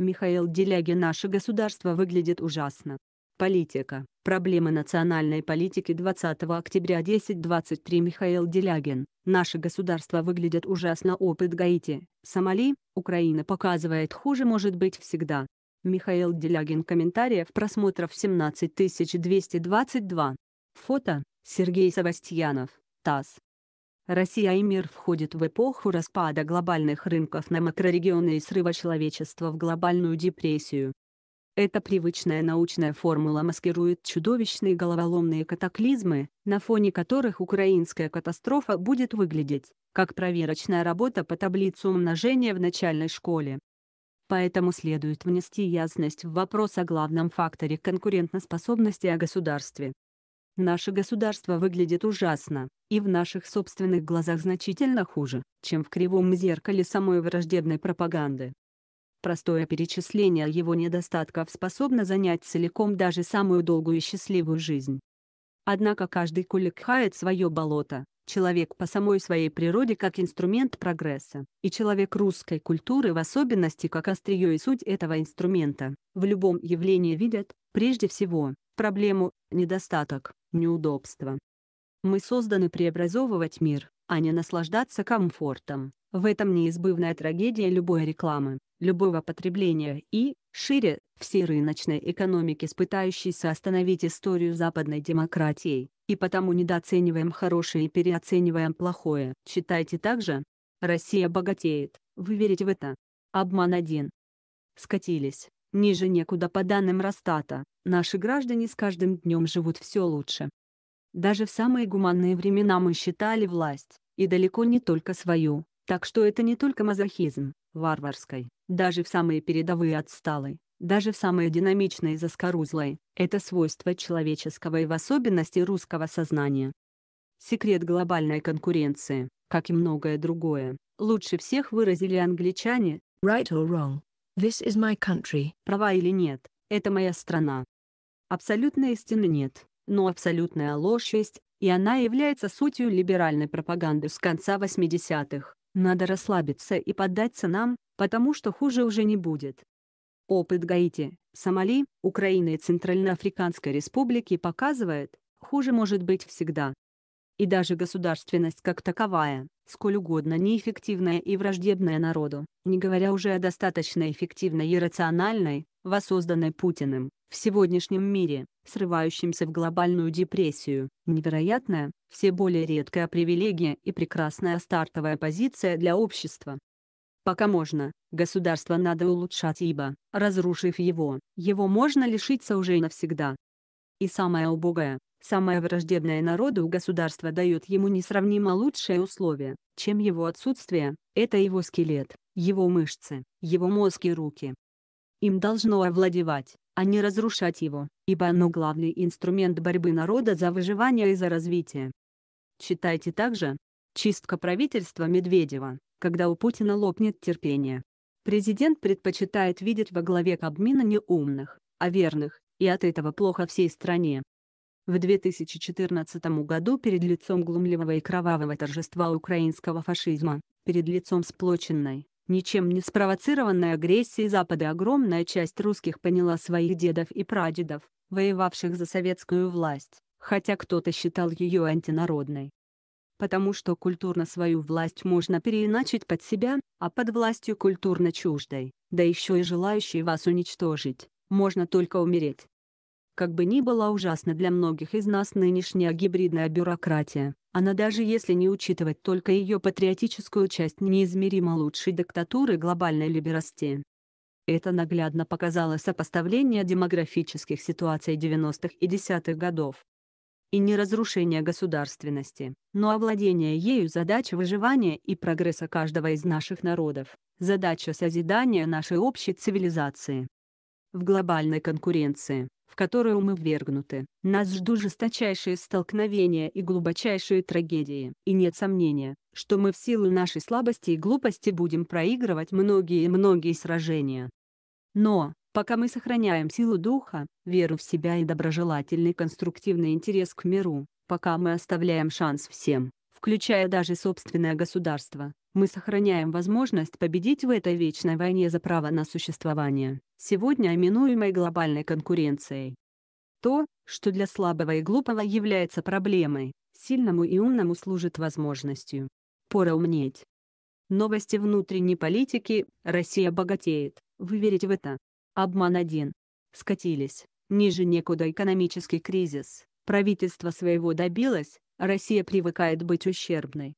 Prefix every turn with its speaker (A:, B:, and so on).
A: Михаил Делягин «Наше государство выглядит ужасно. Политика. Проблемы национальной политики 20 октября 10.23 Михаил Делягин. Наше государство выглядит ужасно. Опыт Гаити, Сомали, Украина показывает хуже может быть всегда. Михаил Делягин. Комментариев просмотров 17222. Фото. Сергей Савастьянов. ТАСС. Россия и мир входят в эпоху распада глобальных рынков на макрорегионы и срыва человечества в глобальную депрессию. Эта привычная научная формула маскирует чудовищные головоломные катаклизмы, на фоне которых украинская катастрофа будет выглядеть, как проверочная работа по таблице умножения в начальной школе. Поэтому следует внести ясность в вопрос о главном факторе конкурентоспособности о государстве, Наше государство выглядит ужасно, и в наших собственных глазах значительно хуже, чем в кривом зеркале самой враждебной пропаганды. Простое перечисление его недостатков способно занять целиком даже самую долгую и счастливую жизнь. Однако каждый кулик хает свое болото, человек по самой своей природе как инструмент прогресса, и человек русской культуры в особенности как острие и суть этого инструмента, в любом явлении видят, прежде всего, проблему, недостаток неудобства. Мы созданы преобразовывать мир, а не наслаждаться комфортом. В этом неизбывная трагедия любой рекламы, любого потребления и, шире, всей рыночной экономики, пытающейся остановить историю западной демократии, и потому недооцениваем хорошее и переоцениваем плохое. Читайте также. Россия богатеет, вы верите в это? Обман один. Скатились. Ниже некуда по данным Росстата, наши граждане с каждым днем живут все лучше. Даже в самые гуманные времена мы считали власть, и далеко не только свою, так что это не только мазохизм, варварской, даже в самые передовые отсталой, даже в самые динамичные заскорузлые, это свойство человеческого и в особенности русского сознания. Секрет глобальной конкуренции, как и многое другое, лучше всех выразили англичане, right or wrong, This is my country. Права или нет, это моя страна. Абсолютной истины нет, но абсолютная ложь есть, и она является сутью либеральной пропаганды с конца 80-х. Надо расслабиться и поддаться нам, потому что хуже уже не будет. Опыт Гаити, Сомали, Украины и Центральноафриканской Республики показывает, хуже может быть всегда и даже государственность как таковая, сколь угодно неэффективная и враждебная народу, не говоря уже о достаточно эффективной и рациональной, воссозданной Путиным, в сегодняшнем мире, срывающемся в глобальную депрессию, невероятная, все более редкая привилегия и прекрасная стартовая позиция для общества. Пока можно, государство надо улучшать ибо, разрушив его, его можно лишиться уже навсегда и самое убогое, самое враждебное народу государство дает ему несравнимо лучшие условия, чем его отсутствие, это его скелет, его мышцы, его мозг и руки. Им должно овладевать, а не разрушать его, ибо оно главный инструмент борьбы народа за выживание и за развитие. Читайте также «Чистка правительства Медведева», когда у Путина лопнет терпение. Президент предпочитает видеть во главе Кабмина не умных, а верных, и от этого плохо всей стране. В 2014 году перед лицом глумливого и кровавого торжества украинского фашизма, перед лицом сплоченной, ничем не спровоцированной агрессии Запада огромная часть русских поняла своих дедов и прадедов, воевавших за советскую власть, хотя кто-то считал ее антинародной. Потому что культурно свою власть можно переиначить под себя, а под властью культурно чуждой, да еще и желающей вас уничтожить можно только умереть. Как бы ни была ужасна для многих из нас нынешняя гибридная бюрократия, она даже если не учитывать только ее патриотическую часть неизмеримо лучшей диктатуры глобальной либерасти. Это наглядно показало сопоставление демографических ситуаций 90-х и 10-х годов. И не разрушение государственности, но овладение ею задача выживания и прогресса каждого из наших народов, задача созидания нашей общей цивилизации в глобальной конкуренции, в которую мы ввергнуты. Нас ждут жесточайшие столкновения и глубочайшие трагедии. И нет сомнения, что мы в силу нашей слабости и глупости будем проигрывать многие и многие сражения. Но, пока мы сохраняем силу духа, веру в себя и доброжелательный конструктивный интерес к миру, пока мы оставляем шанс всем, включая даже собственное государство, мы сохраняем возможность победить в этой вечной войне за право на существование, сегодня именуемой глобальной конкуренцией. То, что для слабого и глупого является проблемой, сильному и умному служит возможностью. Пора умнеть. Новости внутренней политики, Россия богатеет, вы верите в это? Обман один. Скатились, ниже некуда экономический кризис, правительство своего добилось, Россия привыкает быть ущербной,